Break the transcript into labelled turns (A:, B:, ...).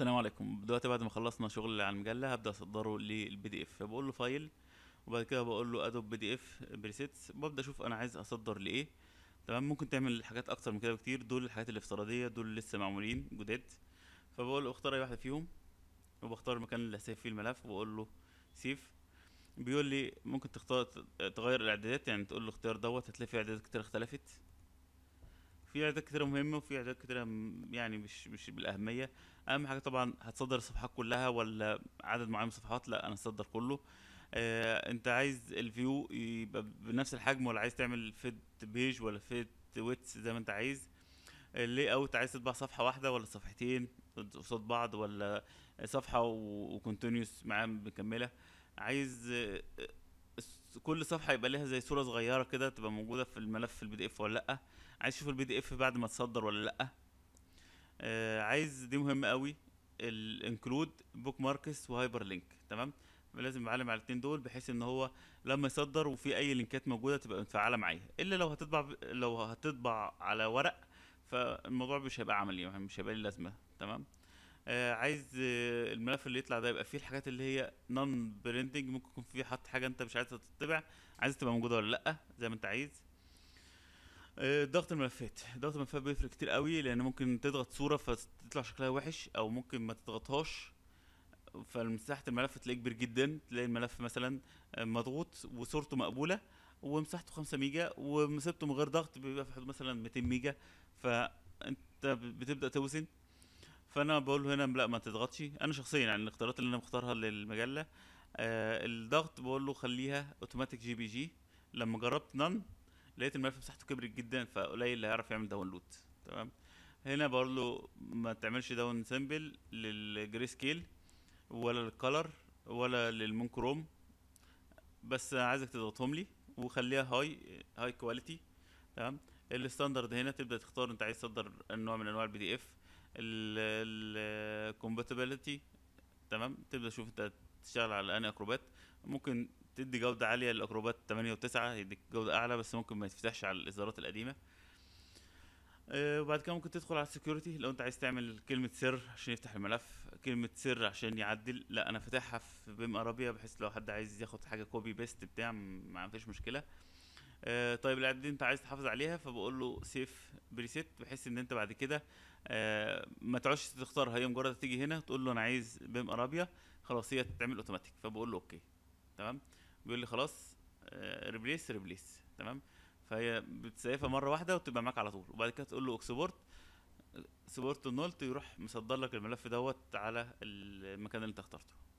A: السلام عليكم دلوقتي بعد ما خلصنا شغل على المجله هبدا اصدره للبي دي اف فبقول له فايل وبعد كده بقول له ادوب بي دي اف بريسيتس ببدا اشوف انا عايز اصدر لايه تمام ممكن تعمل حاجات اكتر من كده بكتير دول الحاجات الافتراضيه دول لسه معمولين جداد فبقول له اختار اي واحده فيهم وبختار المكان اللي هسيف فيه الملف وبقول له سيف بيقول لي ممكن تختار تغير الاعدادات يعني تقول له اختيار دوت هتلاقي في اعدادات كتير اختلفت في اعداد كتيره مهمه وفي اعداد كتيره يعني مش مش بالاهميه اهم حاجه طبعا هتصدر الصفحات كلها ولا عدد معين من الصفحات لا انا هصدر كله آه انت عايز الفيو يبقى بنفس الحجم ولا عايز تعمل فيت بيج ولا فيت ويتس زي ما انت عايز اللي اوت عايز تطبع صفحه واحده ولا صفحتين قصاد بعض ولا صفحه وكونتينيوس معاها مكمله عايز كل صفحه يبقى ليها زي صوره صغيره كده تبقى موجوده في الملف البي دي اف ولا لا عايز تشوف البي دي اف بعد ما تصدر ولا لا آه عايز دي مهمه قوي الانكلود بوك ماركس وهايبر لينك تمام لازم اعلم على الاثنين دول بحيث ان هو لما يصدر وفي اي لينكات موجوده تبقى متفعله معايا الا لو هتطبع ب... لو هتطبع على ورق فالموضوع مش هيبقى عملي مش هيبقى لي لازمه تمام آه عايز آه، الملف اللي يطلع ده يبقى فيه الحاجات اللي هي نون برنتنج ممكن يكون فيه حط حاجه انت مش عايزها تطبع عايز تبقى موجوده ولا لا زي ما انت عايز آه، ضغط الملفات ضغط الملفات بيفرق كتير قوي لان ممكن تضغط صوره فتطلع شكلها وحش او ممكن ما تضغطهاش فمساحه الملف تلاقيه كبير جدا تلاقي الملف مثلا آه، مضغوط وصورته مقبوله ومساحته 5 ميجا ومسيبته من غير ضغط بيبقى في حدود مثلا 200 ميجا فانت بتبدا توزن فانا بقول هنا لا ما تضغطش انا شخصيا يعني الاختيارات اللي انا مختارها للمجله آه الضغط بقول له خليها اوتوماتيك جي بي جي لما جربت نان لقيت الملف مساحته كبرت جدا فقليل اللي هيعرف يعمل داونلود تمام هنا بقول له ما تعملش داون سيمبل للجري سكيل ولا للكلر ولا للمونكروم بس عايزك تضغطهم لي وخليها هاي هاي كواليتي تمام الستاندرد هنا تبدا تختار انت عايز تصدر النوع من انواع البي دي اف الكومباتيبلتي تمام تبدا تشوف انت تشتغل على انهي اكروبات ممكن تدي جوده عاليه للاكروبات 8 و9 هيديك جوده اعلى بس ممكن ما يتفتحش على الاصدارات القديمه آه، وبعد كده ممكن تدخل على السكيورتي لو انت عايز تعمل كلمه سر عشان يفتح الملف كلمه سر عشان يعدل لا انا فاتحها في بيم ارابيا بحيث لو حد عايز ياخد حاجه كوبي بيست بتاع ما فيش مشكله آه طيب الاعداد دي انت عايز تحافظ عليها فبقول له سيف بريسيت بحيث ان انت بعد كده آه ما تعوش تختارها هي مجرد تيجي هنا تقول له انا عايز بيم ارابيا خلاص هي تتعمل اوتوماتيك فبقول له اوكي تمام بيقول لي خلاص آه ريبليس ريبليس تمام فهي بتسيفها مره واحده وتبقى معاك على طول وبعد كده تقول له اكسبورت سبورت نولت يروح مصدر لك الملف دوت على المكان اللي انت اخترته